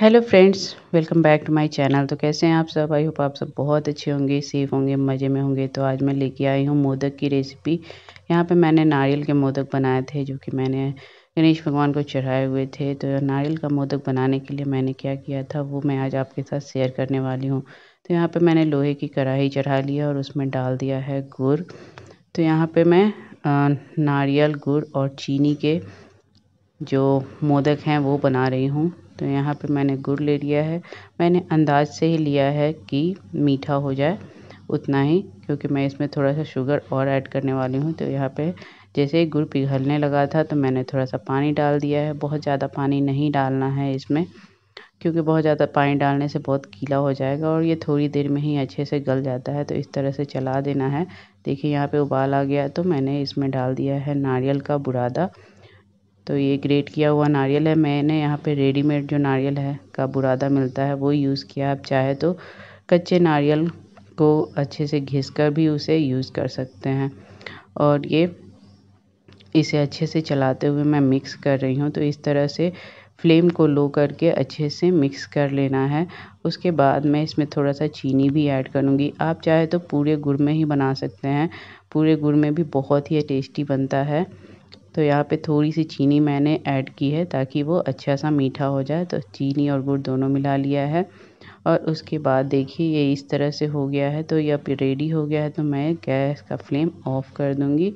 hello friends welcome back to my channel तो कैसे हैं आप सब आई होप आप सब बहुत अच्छे होंगे सेफ होंगे मज़े में होंगे तो आज मैं लेके आई हूँ मोदक की रेसिपी यहाँ पे मैंने नारियल के मोदक बनाए थे जो कि मैंने गणेश भगवान को चढ़ाए हुए थे तो नारियल का मोदक बनाने के लिए मैंने क्या किया था वो मैं आज आपके साथ शेयर करने वाली हूँ तो यहाँ पर मैंने लोहे की कढ़ाई चढ़ा लिया और उसमें डाल दिया है गुड़ तो यहाँ पर मैं नारियल गुड़ और चीनी के जो मोदक हैं वो बना रही हूँ तो यहाँ पे मैंने गुड़ ले लिया है मैंने अंदाज से ही लिया है कि मीठा हो जाए उतना ही क्योंकि मैं इसमें थोड़ा सा शुगर और ऐड करने वाली हूँ तो यहाँ पे जैसे ही गुड़ पिघलने लगा था तो मैंने थोड़ा सा पानी डाल दिया है बहुत ज़्यादा पानी नहीं डालना है इसमें क्योंकि बहुत ज़्यादा पानी डालने से बहुत गीला हो जाएगा और ये थोड़ी देर में ही अच्छे से गल जाता है तो इस तरह से चला देना है देखिए यहाँ पे उबाल आ गया तो मैंने इसमें डाल दिया है नारियल का बुरादा तो ये ग्रेट किया हुआ नारियल है मैंने यहाँ पे रेडीमेड जो नारियल है का बुरादा मिलता है वो यूज़ किया आप चाहे तो कच्चे नारियल को अच्छे से घिस कर भी उसे यूज़ कर सकते हैं और ये इसे अच्छे से चलाते हुए मैं मिक्स कर रही हूँ तो इस तरह से फ्लेम को लो करके अच्छे से मिक्स कर लेना है उसके बाद मैं इसमें थोड़ा सा चीनी भी ऐड करूँगी आप चाहे तो पूरे गुड़ में ही बना सकते हैं पूरे गुड़ में भी बहुत ही टेस्टी बनता है तो यहाँ पे थोड़ी सी चीनी मैंने ऐड की है ताकि वो अच्छा सा मीठा हो जाए तो चीनी और गुड़ दोनों मिला लिया है और उसके बाद देखिए ये इस तरह से हो गया है तो यह रेडी हो गया है तो मैं गैस का फ्लेम ऑफ़ कर दूँगी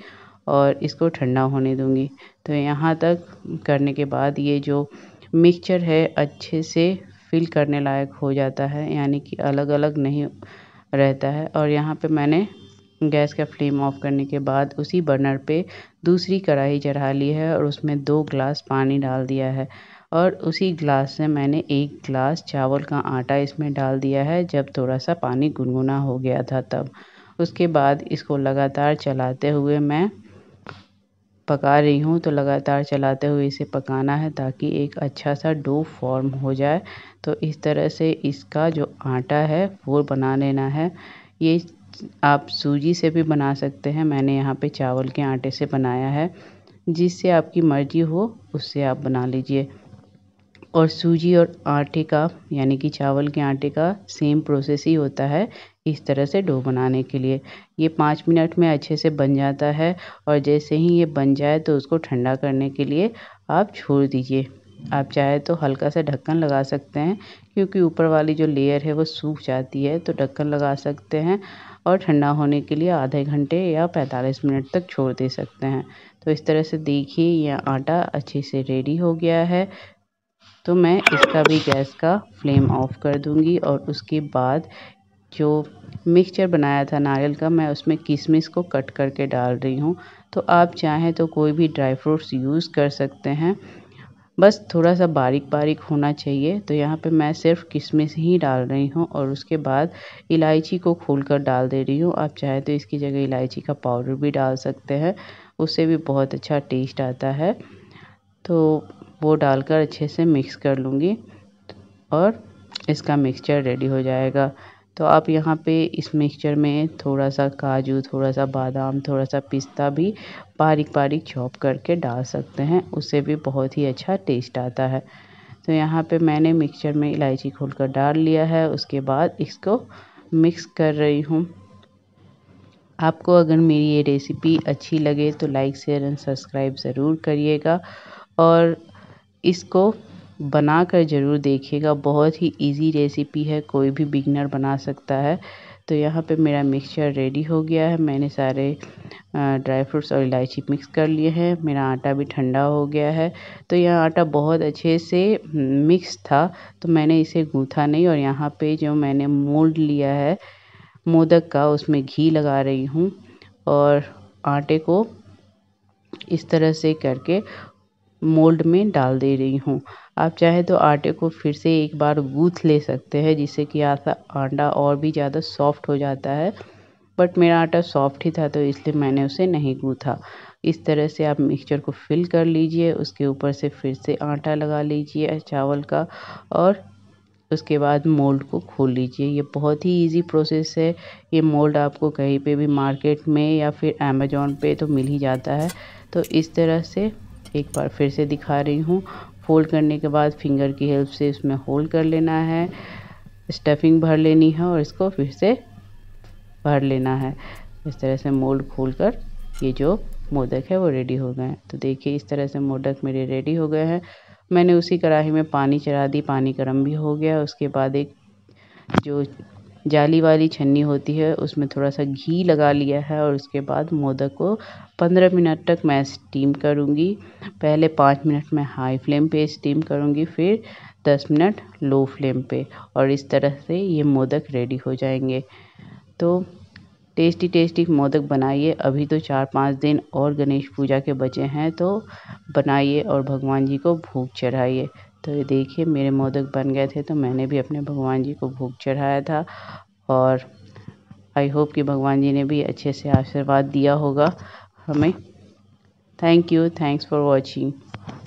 और इसको ठंडा होने दूँगी तो यहाँ तक करने के बाद ये जो मिक्सचर है अच्छे से फिल करने लायक हो जाता है यानी कि अलग अलग नहीं रहता है और यहाँ पे मैंने गैस का फ्लेम ऑफ करने के बाद उसी बर्नर पे दूसरी कढ़ाई चढ़ा ली है और उसमें दो ग्लास पानी डाल दिया है और उसी ग्लास से मैंने एक ग्लास चावल का आटा इसमें डाल दिया है जब थोड़ा सा पानी गुनगुना हो गया था तब उसके बाद इसको लगातार चलाते हुए मैं पका रही हूँ तो लगातार चलाते हुए इसे पकाना है ताकि एक अच्छा सा डो फॉर्म हो जाए तो इस तरह से इसका जो आटा है वो बना लेना है ये आप सूजी से भी बना सकते हैं मैंने यहाँ पे चावल के आटे से बनाया है जिससे आपकी मर्जी हो उससे आप बना लीजिए और सूजी और आटे का यानी कि चावल के आटे का सेम प्रोसेस ही होता है इस तरह से डो बनाने के लिए ये पाँच मिनट में अच्छे से बन जाता है और जैसे ही ये बन जाए तो उसको ठंडा करने के लिए आप छोड़ दीजिए आप चाहे तो हल्का सा ढक्कन लगा सकते हैं क्योंकि ऊपर वाली जो लेयर है वो सूख जाती है तो ढक्कन लगा सकते हैं और ठंडा होने के लिए आधे घंटे या 45 मिनट तक छोड़ दे सकते हैं तो इस तरह से देखिए यह आटा अच्छे से रेडी हो गया है तो मैं इसका भी गैस का फ्लेम ऑफ कर दूँगी और उसके बाद जो मिक्सचर बनाया था नारियल का मैं उसमें किशमिश को कट करके डाल रही हूँ तो आप चाहें तो कोई भी ड्राई फ्रूट्स यूज़ कर सकते हैं बस थोड़ा सा बारीक बारीक होना चाहिए तो यहाँ पे मैं सिर्फ किशमिश ही डाल रही हूँ और उसके बाद इलायची को खोल कर डाल दे रही हूँ आप चाहे तो इसकी जगह इलायची का पाउडर भी डाल सकते हैं उससे भी बहुत अच्छा टेस्ट आता है तो वो डालकर अच्छे से मिक्स कर लूँगी और इसका मिक्सचर रेडी हो जाएगा तो आप यहाँ पे इस मिक्सचर में थोड़ा सा काजू थोड़ा सा बादाम थोड़ा सा पिस्ता भी बारीक बारीक चॉप करके डाल सकते हैं उससे भी बहुत ही अच्छा टेस्ट आता है तो यहाँ पे मैंने मिक्सचर में इलायची खोलकर डाल लिया है उसके बाद इसको मिक्स कर रही हूँ आपको अगर मेरी ये रेसिपी अच्छी लगे तो लाइक शेयर एंड सब्सक्राइब ज़रूर करिएगा और इसको बना कर ज़रूर देखिएगा बहुत ही इजी रेसिपी है कोई भी बिगनर बना सकता है तो यहाँ पे मेरा मिक्सचर रेडी हो गया है मैंने सारे ड्राई फ्रूट्स और इलायची मिक्स कर लिए हैं मेरा आटा भी ठंडा हो गया है तो यह आटा बहुत अच्छे से मिक्स था तो मैंने इसे गूँथा नहीं और यहाँ पे जो मैंने मोल्ड लिया है मोदक का उसमें घी लगा रही हूँ और आटे को इस तरह से करके मोल्ड में डाल दे रही हूँ आप चाहे तो आटे को फिर से एक बार गूँथ ले सकते हैं जिससे कि आटा आटा और भी ज़्यादा सॉफ्ट हो जाता है बट मेरा आटा सॉफ्ट ही था तो इसलिए मैंने उसे नहीं गूँथा इस तरह से आप मिक्सचर को फिल कर लीजिए उसके ऊपर से फिर से आटा लगा लीजिए चावल का और उसके बाद मोल्ड को खोल लीजिए ये बहुत ही इजी प्रोसेस है ये मोल्ड आपको कहीं पे भी मार्केट में या फिर अमेज़ोन पे तो मिल ही जाता है तो इस तरह से एक बार फिर से दिखा रही हूँ फोल्ड करने के बाद फिंगर की हेल्प से इसमें होल्ड कर लेना है स्टफिंग भर लेनी है और इसको फिर से भर लेना है इस तरह से मोल्ड खोल कर ये जो मोदक है वो रेडी हो गए हैं तो देखिए इस तरह से मोदक मेरे रेडी हो गए हैं मैंने उसी कढ़ाई में पानी चढ़ा दी पानी गर्म भी हो गया उसके बाद एक जो जाली वाली छन्नी होती है उसमें थोड़ा सा घी लगा लिया है और उसके बाद मोदक को 15 मिनट तक मैं स्टीम करूँगी पहले 5 मिनट में हाई फ्लेम पे स्टीम करूँगी फिर 10 मिनट लो फ्लेम पे और इस तरह से ये मोदक रेडी हो जाएंगे तो टेस्टी टेस्टी मोदक बनाइए अभी तो चार पाँच दिन और गणेश पूजा के बचे हैं तो बनाइए और भगवान जी को भोग चढ़ाइए तो ये देखिए मेरे मोदक बन गए थे तो मैंने भी अपने भगवान जी को भोग चढ़ाया था और आई होप कि भगवान जी ने भी अच्छे से आशीर्वाद दिया होगा हमें thank you thanks for watching